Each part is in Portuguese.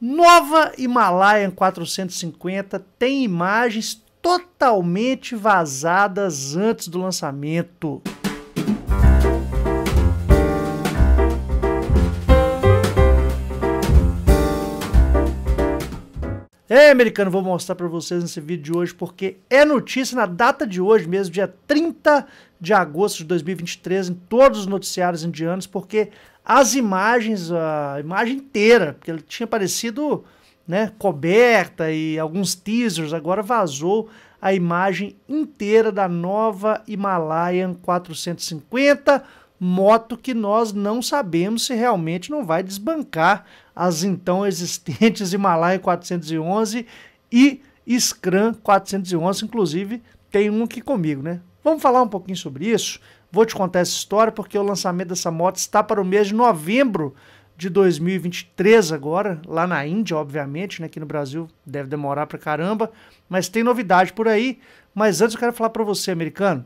Nova Himalayan 450 tem imagens totalmente vazadas antes do lançamento. É, americano, vou mostrar para vocês nesse vídeo de hoje, porque é notícia na data de hoje mesmo, dia 30 de agosto de 2023, em todos os noticiários indianos, porque as imagens, a imagem inteira, porque ele tinha aparecido né, coberta e alguns teasers, agora vazou a imagem inteira da nova Himalayan 450, moto que nós não sabemos se realmente não vai desbancar as então existentes Himalaia 411 e Scram 411, inclusive tem um aqui comigo, né? Vamos falar um pouquinho sobre isso? Vou te contar essa história porque o lançamento dessa moto está para o mês de novembro de 2023 agora, lá na Índia, obviamente, né? Aqui no Brasil deve demorar pra caramba, mas tem novidade por aí. Mas antes eu quero falar para você, americano,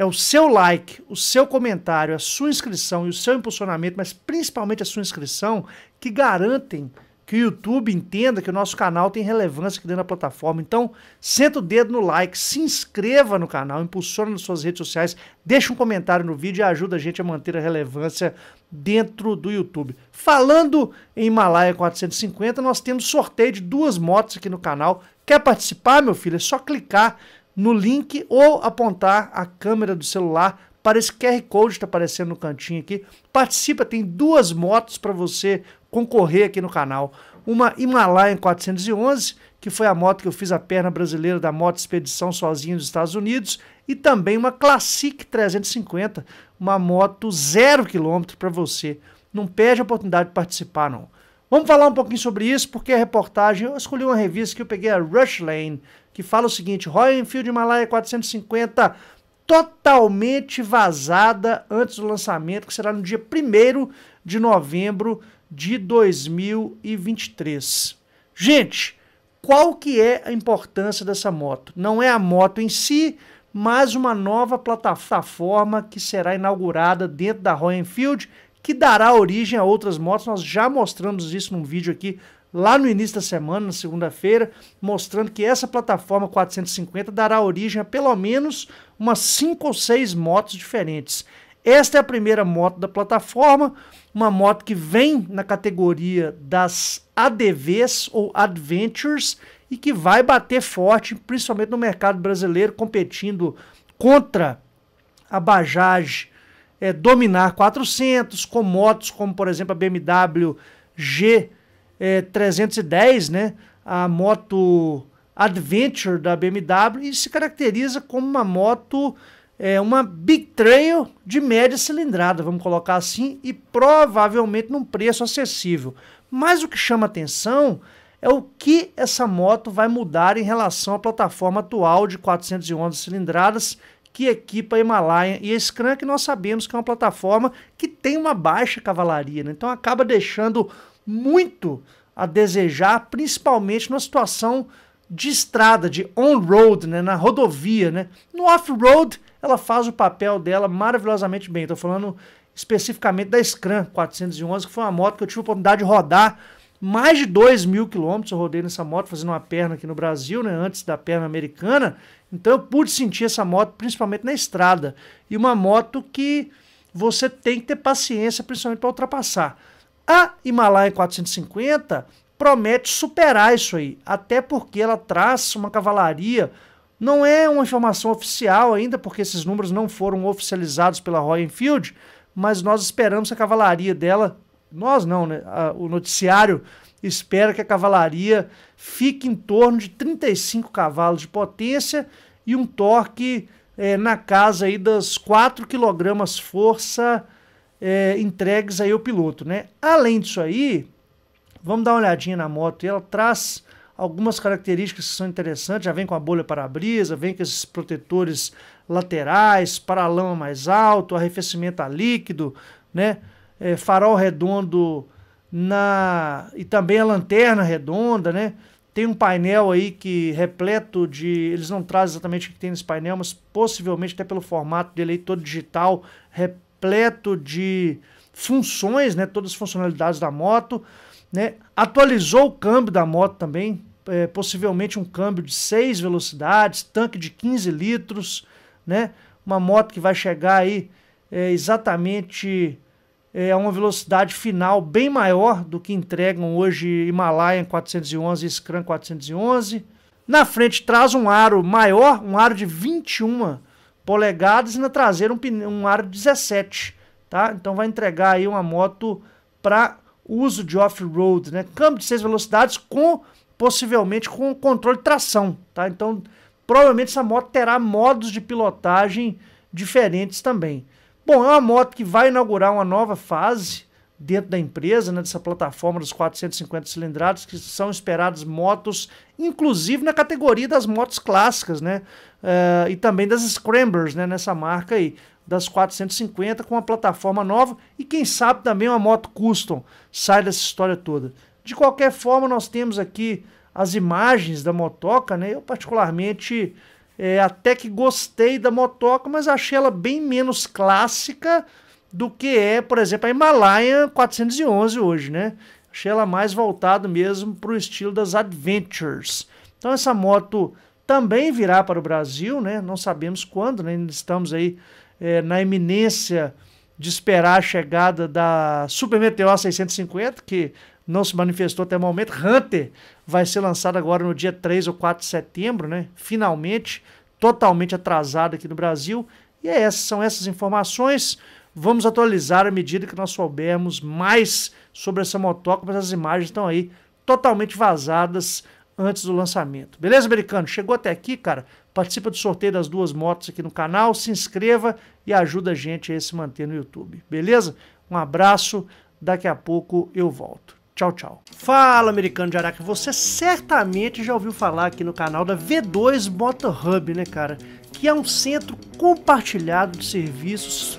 é o seu like, o seu comentário, a sua inscrição e o seu impulsionamento, mas principalmente a sua inscrição, que garantem que o YouTube entenda que o nosso canal tem relevância aqui dentro da plataforma. Então, senta o dedo no like, se inscreva no canal, impulsiona nas suas redes sociais, deixa um comentário no vídeo e ajuda a gente a manter a relevância dentro do YouTube. Falando em Himalaia 450, nós temos sorteio de duas motos aqui no canal. Quer participar, meu filho? É só clicar no link ou apontar a câmera do celular para esse QR Code que está aparecendo no cantinho aqui. Participa, tem duas motos para você concorrer aqui no canal. Uma Himalayan 411, que foi a moto que eu fiz a perna brasileira da moto expedição sozinho nos Estados Unidos, e também uma Classic 350, uma moto zero quilômetro para você. Não perde a oportunidade de participar, não. Vamos falar um pouquinho sobre isso, porque a reportagem, eu escolhi uma revista que eu peguei, a Rush Lane, que fala o seguinte: Royal Enfield Himalaia 450 totalmente vazada antes do lançamento, que será no dia 1 de novembro de 2023. Gente, qual que é a importância dessa moto? Não é a moto em si, mas uma nova plataforma que será inaugurada dentro da Royal Enfield, que dará origem a outras motos. Nós já mostramos isso num vídeo aqui lá no início da semana, na segunda-feira, mostrando que essa plataforma 450 dará origem a pelo menos umas 5 ou 6 motos diferentes. Esta é a primeira moto da plataforma, uma moto que vem na categoria das ADVs ou Adventures e que vai bater forte, principalmente no mercado brasileiro, competindo contra a Bajaj é, Dominar 400, com motos como, por exemplo, a BMW G é, 310, né? A moto Adventure da BMW e se caracteriza como uma moto, é, uma Big Trail de média cilindrada, vamos colocar assim, e provavelmente num preço acessível. Mas o que chama atenção é o que essa moto vai mudar em relação à plataforma atual de 411 cilindradas que equipa a Himalaya e a Scrum, que nós sabemos que é uma plataforma que tem uma baixa cavalaria, né? então acaba deixando muito a desejar, principalmente numa situação de estrada, de on-road, né, na rodovia. Né? No off-road, ela faz o papel dela maravilhosamente bem. Estou falando especificamente da Scram 411, que foi uma moto que eu tive a oportunidade de rodar mais de 2 mil quilômetros. Eu rodei nessa moto fazendo uma perna aqui no Brasil, né, antes da perna americana. Então eu pude sentir essa moto principalmente na estrada. E uma moto que você tem que ter paciência, principalmente para ultrapassar. A Himalaia 450 promete superar isso aí, até porque ela traz uma cavalaria. Não é uma informação oficial ainda, porque esses números não foram oficializados pela Royal Enfield, mas nós esperamos que a cavalaria dela, nós não, né? o noticiário espera que a cavalaria fique em torno de 35 cavalos de potência e um torque é, na casa aí das 4 kg força é, entregues aí ao piloto, né? Além disso aí, vamos dar uma olhadinha na moto. ela traz algumas características que são interessantes. Já vem com a bolha para-brisa, vem com esses protetores laterais, paralama mais alto, arrefecimento a líquido, né? É, farol redondo na e também a lanterna redonda, né? Tem um painel aí que repleto de. Eles não trazem exatamente o que tem nesse painel, mas possivelmente até pelo formato dele aí todo digital, repleto Completo de funções, né, todas as funcionalidades da moto, né, atualizou o câmbio da moto também, é, possivelmente um câmbio de 6 velocidades, tanque de 15 litros, né, uma moto que vai chegar aí é, exatamente é, a uma velocidade final bem maior do que entregam hoje Himalayan 411 e Scram 411. Na frente traz um aro maior, um aro de 21 polegadas e na traseira um, um aro 17, tá? Então vai entregar aí uma moto para uso de off-road, né? Câmbio de seis velocidades com, possivelmente, com controle de tração, tá? Então, provavelmente essa moto terá modos de pilotagem diferentes também. Bom, é uma moto que vai inaugurar uma nova fase dentro da empresa, né, dessa plataforma dos 450 cilindrados, que são esperadas motos, inclusive na categoria das motos clássicas, né? Uh, e também das Scramblers, né, nessa marca aí, das 450, com uma plataforma nova e quem sabe também uma moto custom. Sai dessa história toda. De qualquer forma, nós temos aqui as imagens da motoca, né? Eu particularmente é, até que gostei da motoca, mas achei ela bem menos clássica do que é, por exemplo, a Himalaia 411 hoje, né? Achei ela mais voltado mesmo para o estilo das Adventures. Então essa moto também virá para o Brasil, né? Não sabemos quando, né? Estamos aí é, na iminência de esperar a chegada da Super Meteor 650, que não se manifestou até o momento. Hunter vai ser lançada agora no dia 3 ou 4 de setembro, né? Finalmente, totalmente atrasada aqui no Brasil. E é essas, são essas informações. Vamos atualizar à medida que nós soubermos mais sobre essa motoca, mas as imagens estão aí totalmente vazadas antes do lançamento. Beleza, americano? Chegou até aqui, cara? Participa do sorteio das duas motos aqui no canal, se inscreva e ajuda a gente a se manter no YouTube. Beleza? Um abraço, daqui a pouco eu volto. Tchau, tchau. Fala, americano de Araca. Você certamente já ouviu falar aqui no canal da V2 Motor Hub, né, cara? Que é um centro compartilhado de serviços